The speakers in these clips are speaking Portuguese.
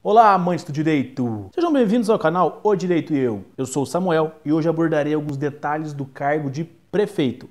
Olá, amantes do direito! Sejam bem-vindos ao canal O Direito e Eu. Eu sou o Samuel e hoje abordarei alguns detalhes do cargo de prefeito.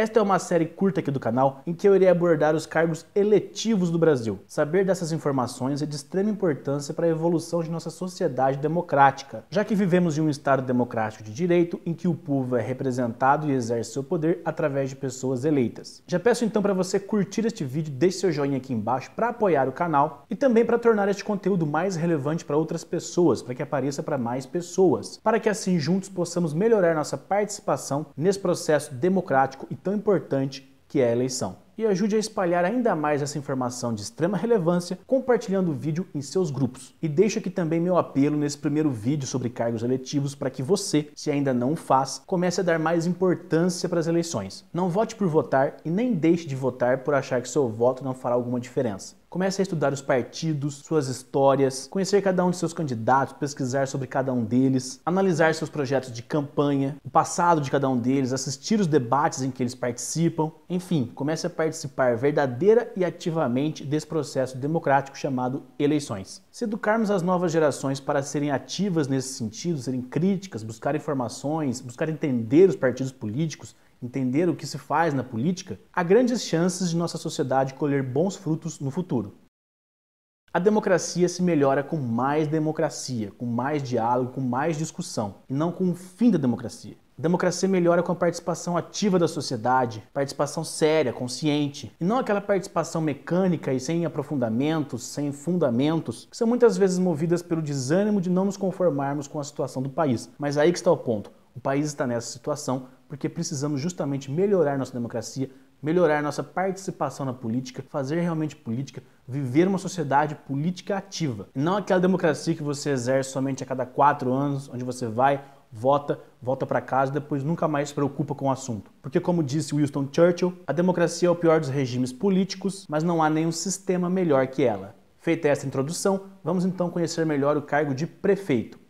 Esta é uma série curta aqui do canal em que eu irei abordar os cargos eletivos do Brasil. Saber dessas informações é de extrema importância para a evolução de nossa sociedade democrática, já que vivemos em um Estado democrático de direito em que o povo é representado e exerce seu poder através de pessoas eleitas. Já peço então para você curtir este vídeo, deixe seu joinha aqui embaixo para apoiar o canal e também para tornar este conteúdo mais relevante para outras pessoas, para que apareça para mais pessoas, para que assim juntos possamos melhorar nossa participação nesse processo democrático e tão importante que é a eleição e ajude a espalhar ainda mais essa informação de extrema relevância compartilhando o vídeo em seus grupos. E deixo aqui também meu apelo nesse primeiro vídeo sobre cargos eletivos para que você, se ainda não faz, comece a dar mais importância para as eleições. Não vote por votar e nem deixe de votar por achar que seu voto não fará alguma diferença. Comece a estudar os partidos, suas histórias, conhecer cada um de seus candidatos, pesquisar sobre cada um deles, analisar seus projetos de campanha, o passado de cada um deles, assistir os debates em que eles participam. Enfim, comece a participar participar verdadeira e ativamente desse processo democrático chamado eleições. Se educarmos as novas gerações para serem ativas nesse sentido, serem críticas, buscar informações, buscar entender os partidos políticos, entender o que se faz na política, há grandes chances de nossa sociedade colher bons frutos no futuro. A democracia se melhora com mais democracia, com mais diálogo, com mais discussão, e não com o fim da democracia. A democracia melhora com a participação ativa da sociedade, participação séria, consciente, e não aquela participação mecânica e sem aprofundamentos, sem fundamentos, que são muitas vezes movidas pelo desânimo de não nos conformarmos com a situação do país. Mas aí que está o ponto. O país está nessa situação porque precisamos justamente melhorar nossa democracia, melhorar nossa participação na política, fazer realmente política, viver uma sociedade política ativa. Não aquela democracia que você exerce somente a cada quatro anos, onde você vai, vota, volta para casa e depois nunca mais se preocupa com o assunto. Porque, como disse Winston Churchill, a democracia é o pior dos regimes políticos, mas não há nenhum sistema melhor que ela. Feita esta introdução, vamos então conhecer melhor o cargo de prefeito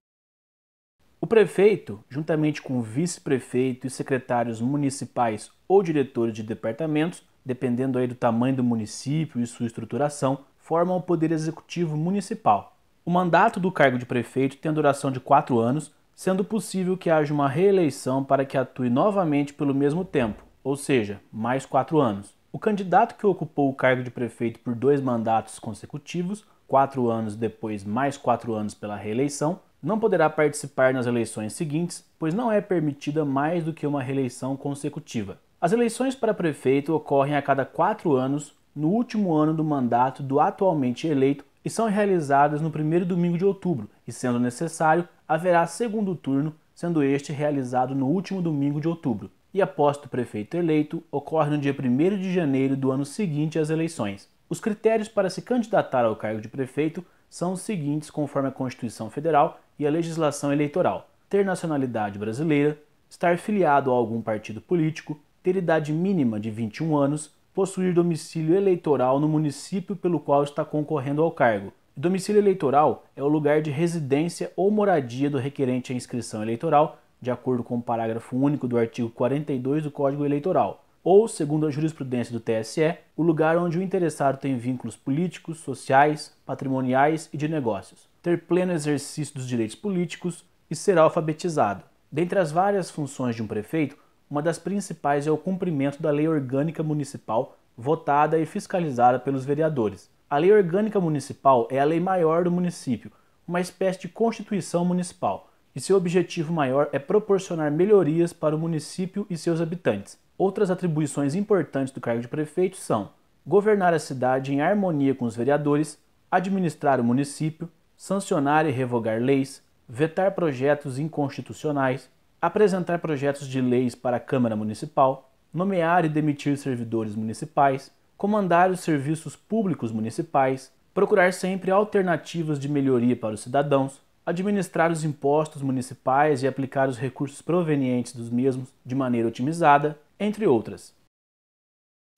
prefeito, juntamente com o vice-prefeito e secretários municipais ou diretores de departamentos, dependendo aí do tamanho do município e sua estruturação, formam o Poder Executivo Municipal. O mandato do cargo de prefeito tem a duração de quatro anos, sendo possível que haja uma reeleição para que atue novamente pelo mesmo tempo, ou seja, mais quatro anos. O candidato que ocupou o cargo de prefeito por dois mandatos consecutivos, quatro anos depois mais quatro anos pela reeleição, não poderá participar nas eleições seguintes, pois não é permitida mais do que uma reeleição consecutiva. As eleições para prefeito ocorrem a cada quatro anos, no último ano do mandato do atualmente eleito e são realizadas no primeiro domingo de outubro, e sendo necessário, haverá segundo turno, sendo este realizado no último domingo de outubro. E após o prefeito eleito ocorre no dia 1 de janeiro do ano seguinte às eleições. Os critérios para se candidatar ao cargo de prefeito são os seguintes conforme a Constituição Federal e a legislação eleitoral: ter nacionalidade brasileira, estar filiado a algum partido político, ter idade mínima de 21 anos, possuir domicílio eleitoral no município pelo qual está concorrendo ao cargo. domicílio eleitoral é o lugar de residência ou moradia do requerente à inscrição eleitoral, de acordo com o parágrafo único do artigo 42 do Código Eleitoral ou, segundo a jurisprudência do TSE, o lugar onde o interessado tem vínculos políticos, sociais, patrimoniais e de negócios, ter pleno exercício dos direitos políticos e ser alfabetizado. Dentre as várias funções de um prefeito, uma das principais é o cumprimento da Lei Orgânica Municipal, votada e fiscalizada pelos vereadores. A Lei Orgânica Municipal é a lei maior do município, uma espécie de constituição municipal, e seu objetivo maior é proporcionar melhorias para o município e seus habitantes Outras atribuições importantes do cargo de prefeito são governar a cidade em harmonia com os vereadores, administrar o município, sancionar e revogar leis, vetar projetos inconstitucionais, apresentar projetos de leis para a Câmara Municipal, nomear e demitir servidores municipais, comandar os serviços públicos municipais, procurar sempre alternativas de melhoria para os cidadãos, administrar os impostos municipais e aplicar os recursos provenientes dos mesmos de maneira otimizada, entre outras.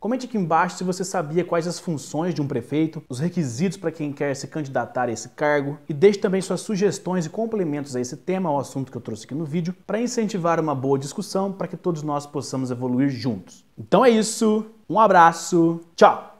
Comente aqui embaixo se você sabia quais as funções de um prefeito, os requisitos para quem quer se candidatar a esse cargo e deixe também suas sugestões e complementos a esse tema ao assunto que eu trouxe aqui no vídeo para incentivar uma boa discussão para que todos nós possamos evoluir juntos. Então é isso, um abraço, tchau!